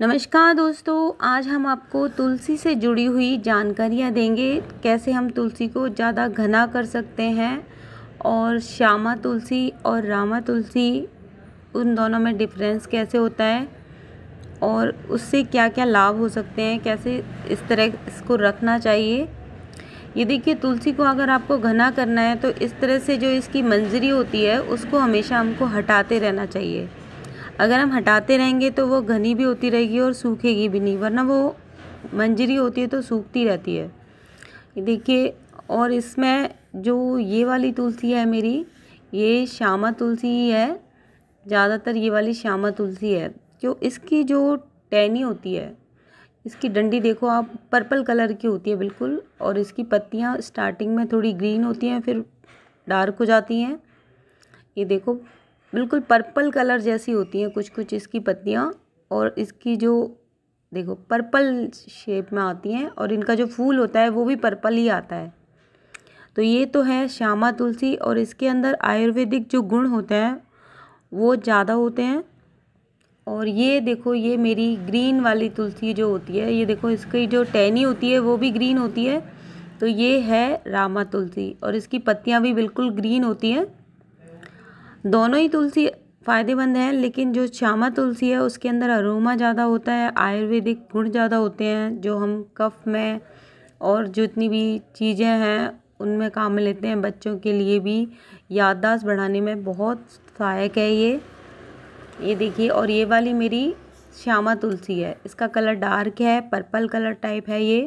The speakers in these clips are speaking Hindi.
नमस्कार दोस्तों आज हम आपको तुलसी से जुड़ी हुई जानकारियाँ देंगे कैसे हम तुलसी को ज़्यादा घना कर सकते हैं और श्यामा तुलसी और रामा तुलसी उन दोनों में डिफरेंस कैसे होता है और उससे क्या क्या लाभ हो सकते हैं कैसे इस तरह इसको रखना चाहिए ये देखिए तुलसी को अगर आपको घना करना है तो इस तरह से जो इसकी मंजरी होती है उसको हमेशा हमको हटाते रहना चाहिए अगर हम हटाते रहेंगे तो वो घनी भी होती रहेगी और सूखेगी भी नहीं वरना वो मंजरी होती है तो सूखती रहती है देखिए और इसमें जो ये वाली तुलसी है मेरी ये श्यामा तुलसी ही है ज़्यादातर ये वाली श्यामा तुलसी है जो इसकी जो टहनी होती है इसकी डंडी देखो आप पर्पल कलर की होती है बिल्कुल और इसकी पत्तियाँ स्टार्टिंग में थोड़ी ग्रीन होती हैं फिर डार्क हो जाती हैं ये देखो बिल्कुल पर्पल कलर जैसी होती हैं कुछ कुछ इसकी पत्तियाँ और इसकी जो देखो पर्पल शेप में आती हैं और इनका जो फूल होता है वो भी पर्पल ही आता है तो ये तो है श्यामा तुलसी और इसके अंदर आयुर्वेदिक जो गुण होते हैं वो ज़्यादा होते हैं और ये देखो ये मेरी ग्रीन वाली तुलसी जो होती है ये देखो इसकी जो टहनी होती है वो भी ग्रीन होती है तो ये है रामा तुलसी और इसकी पत्तियाँ भी बिल्कुल ग्रीन होती हैं दोनों ही तुलसी फ़ायदेमंद है लेकिन जो श्यामा तुलसी है उसके अंदर अरोमा ज़्यादा होता है आयुर्वेदिक गुण ज़्यादा होते हैं जो हम कफ में और जितनी भी चीज़ें हैं उनमें काम में लेते हैं बच्चों के लिए भी याददाश्त बढ़ाने में बहुत सहायक है ये ये देखिए और ये वाली मेरी श्यामा तुलसी है इसका कलर डार्क है पर्पल कलर टाइप है ये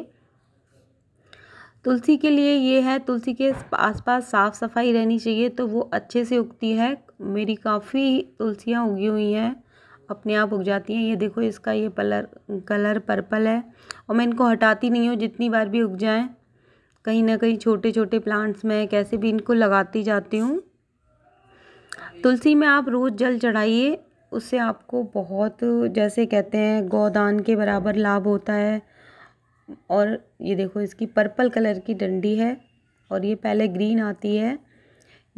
तुलसी के लिए ये है तुलसी के आसपास साफ़ सफाई रहनी चाहिए तो वो अच्छे से उगती है मेरी काफ़ी तुलसियाँ उगी हुई हैं अपने आप उग जाती हैं ये देखो इसका ये कलर कलर पर्पल है और मैं इनको हटाती नहीं हूँ जितनी बार भी उग जाएँ कहीं ना कहीं छोटे छोटे प्लांट्स में कैसे भी इनको लगाती जाती हूँ तुलसी में आप रोज़ जल चढ़ाइए उससे आपको बहुत जैसे कहते हैं गोदान के बराबर लाभ होता है और ये देखो इसकी पर्पल कलर की डंडी है और ये पहले ग्रीन आती है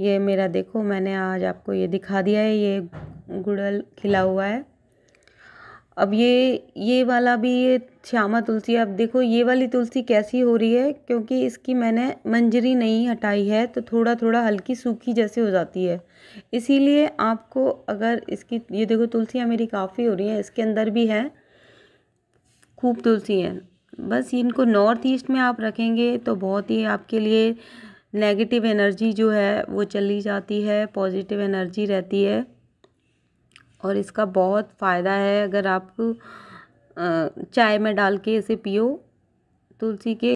ये मेरा देखो मैंने आज आपको ये दिखा दिया है ये गुड़ल खिला हुआ है अब ये ये वाला भी ये श्यामा तुलसी अब देखो ये वाली तुलसी कैसी हो रही है क्योंकि इसकी मैंने मंजरी नहीं हटाई है तो थोड़ा थोड़ा हल्की सूखी जैसे हो जाती है इसीलिए आपको अगर इसकी ये देखो तुलसियाँ मेरी काफ़ी हो रही हैं इसके अंदर भी है खूब तुलसी हैं बस इनको नॉर्थ ईस्ट में आप रखेंगे तो बहुत ही आपके लिए नेगेटिव एनर्जी जो है वो चली जाती है पॉजिटिव एनर्जी रहती है और इसका बहुत फ़ायदा है अगर आप चाय में डाल के इसे पियो तुलसी के